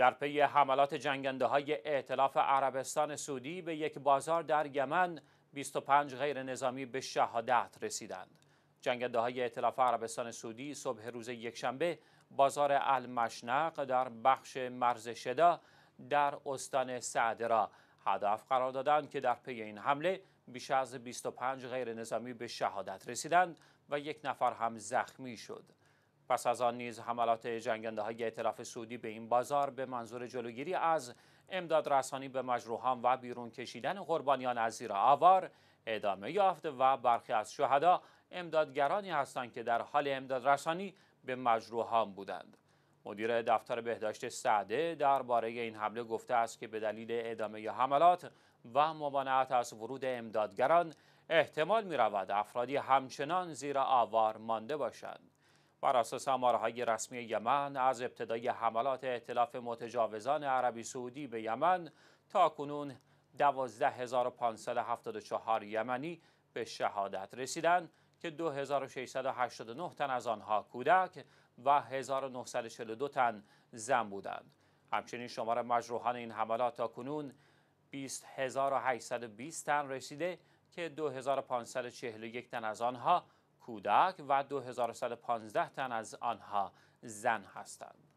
در پی حملات جنگنده های اعتلاف عربستان سعودی به یک بازار در یمن 25 غیر نظامی به شهادت رسیدند. جنگنده های اعتلاف عربستان سعودی صبح روز یکشنبه بازار المشنق در بخش مرز شدا در استان سعدرا را هدف قرار دادند که در پی این حمله بیش از 25 غیر نظامی به شهادت رسیدند و یک نفر هم زخمی شد. پس از آن نیز حملات جنگنده های اطلاف سعودی به این بازار به منظور جلوگیری از امداد رسانی به مجروحان و بیرون کشیدن قربانیان از زیر آوار ادامه یافت و برخی از شهدا امدادگرانی هستند که در حال امداد رسانی به مجروحان بودند مدیر دفتر بهداشت سعده درباره این حمله گفته است که به دلیل ادامه ی حملات و ممانعت از ورود امدادگران احتمال می رود افرادی همچنان زیر آوار مانده باشند بر اساس آمارهای رسمی یمن از ابتدای حملات اطلاف متجاوزان عربی سعودی به یمن تا کنون 12574 یمنی به شهادت رسیدند که 2689 تن از آنها کودک و 1942 تن زن بودند. همچنین شمار مجروحان این حملات تا کنون 20820 تن رسیده که 2541 تن از آنها کودک و 2115 تن از آنها زن هستند.